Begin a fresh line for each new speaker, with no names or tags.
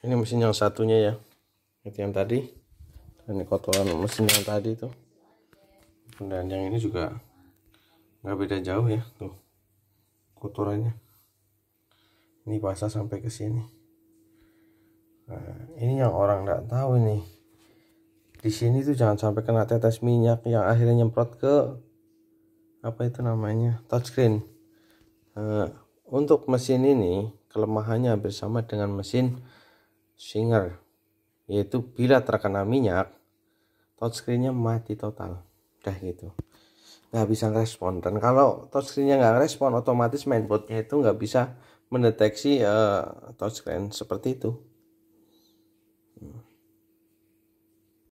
ini mesin yang satunya ya itu yang tadi ini kotoran mesin yang tadi itu. dan yang ini juga nggak beda jauh ya tuh kotorannya ini basah sampai ke sini nah, ini yang orang nggak tahu ini di sini tuh jangan sampai kena tetes minyak yang akhirnya nyemprot ke apa itu namanya touchscreen uh, untuk mesin ini kelemahannya hampir sama dengan mesin Singer yaitu bila terkena minyak touchscreennya mati total udah gitu nggak bisa respon dan kalau touchscreennya nggak respon otomatis mainboardnya itu nggak bisa mendeteksi uh, touchscreen seperti itu hmm.